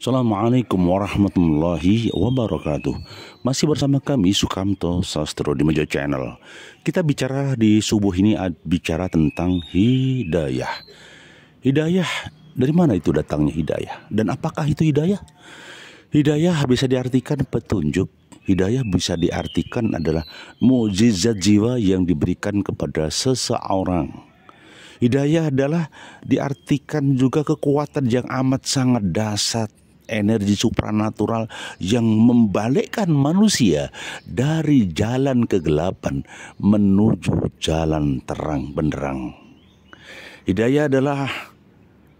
Assalamualaikum warahmatullahi wabarakatuh Masih bersama kami Sukamto Sastro di Mejo Channel Kita bicara di subuh ini bicara tentang hidayah Hidayah, dari mana itu datangnya hidayah? Dan apakah itu hidayah? Hidayah bisa diartikan petunjuk Hidayah bisa diartikan adalah mukjizat jiwa yang diberikan kepada seseorang Hidayah adalah diartikan juga kekuatan yang amat sangat dasar energi supranatural yang membalikkan manusia dari jalan kegelapan menuju jalan terang benderang. Hidayah adalah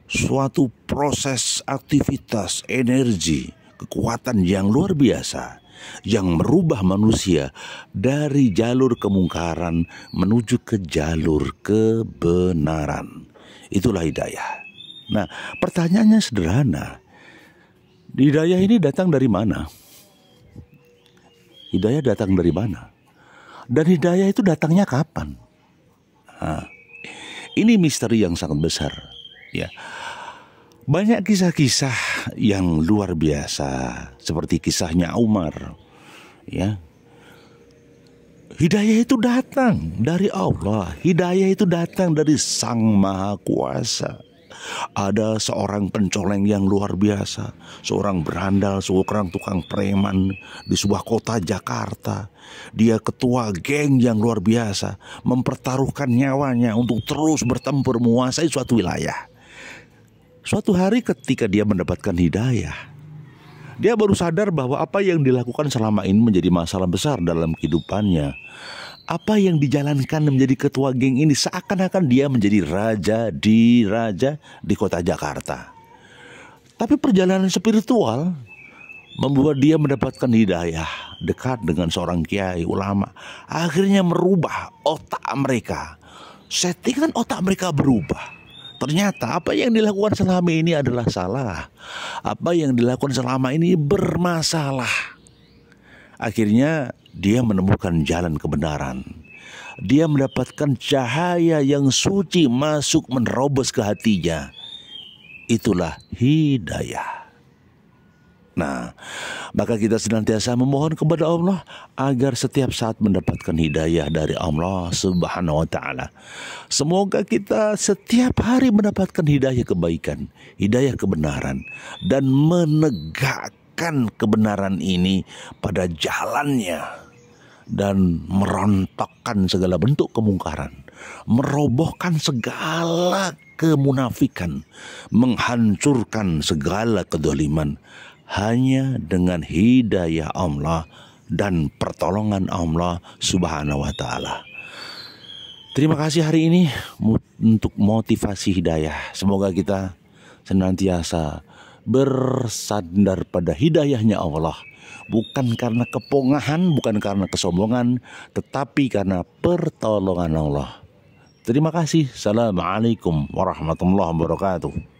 suatu proses aktivitas energi kekuatan yang luar biasa yang merubah manusia dari jalur kemungkaran menuju ke jalur kebenaran. Itulah hidayah. Nah, pertanyaannya sederhana. Hidayah ini datang dari mana? Hidayah datang dari mana? Dan hidayah itu datangnya kapan? Nah, ini misteri yang sangat besar. Ya, banyak kisah-kisah yang luar biasa, seperti kisahnya Umar. Ya, Hidayah itu datang dari Allah. Hidayah itu datang dari Sang Maha Kuasa. Ada seorang pencoleng yang luar biasa, seorang berandal, seorang tukang preman di sebuah kota Jakarta. Dia ketua geng yang luar biasa, mempertaruhkan nyawanya untuk terus bertempur menguasai suatu wilayah. Suatu hari ketika dia mendapatkan hidayah, dia baru sadar bahwa apa yang dilakukan selama ini menjadi masalah besar dalam kehidupannya apa yang dijalankan menjadi ketua geng ini seakan-akan dia menjadi raja di raja di kota Jakarta. Tapi perjalanan spiritual membuat dia mendapatkan hidayah dekat dengan seorang kiai ulama akhirnya merubah otak mereka settingan otak mereka berubah ternyata apa yang dilakukan selama ini adalah salah apa yang dilakukan selama ini bermasalah akhirnya dia menemukan jalan kebenaran. Dia mendapatkan cahaya yang suci masuk menerobos ke hatinya. Itulah hidayah. Nah, maka kita senantiasa memohon kepada Allah agar setiap saat mendapatkan hidayah dari Allah Subhanahu wa taala. Semoga kita setiap hari mendapatkan hidayah kebaikan, hidayah kebenaran dan menegak meletakkan kebenaran ini pada jalannya dan merontokkan segala bentuk kemungkaran, merobohkan segala kemunafikan, menghancurkan segala kedoliman hanya dengan hidayah Allah dan pertolongan Allah Subhanahu wa taala. Terima kasih hari ini untuk motivasi hidayah. Semoga kita senantiasa bersandar pada hidayahnya Allah bukan karena kepongahan, bukan karena kesombongan, tetapi karena pertolongan Allah. Terima kasih. Assalamualaikum warahmatullahi wabarakatuh.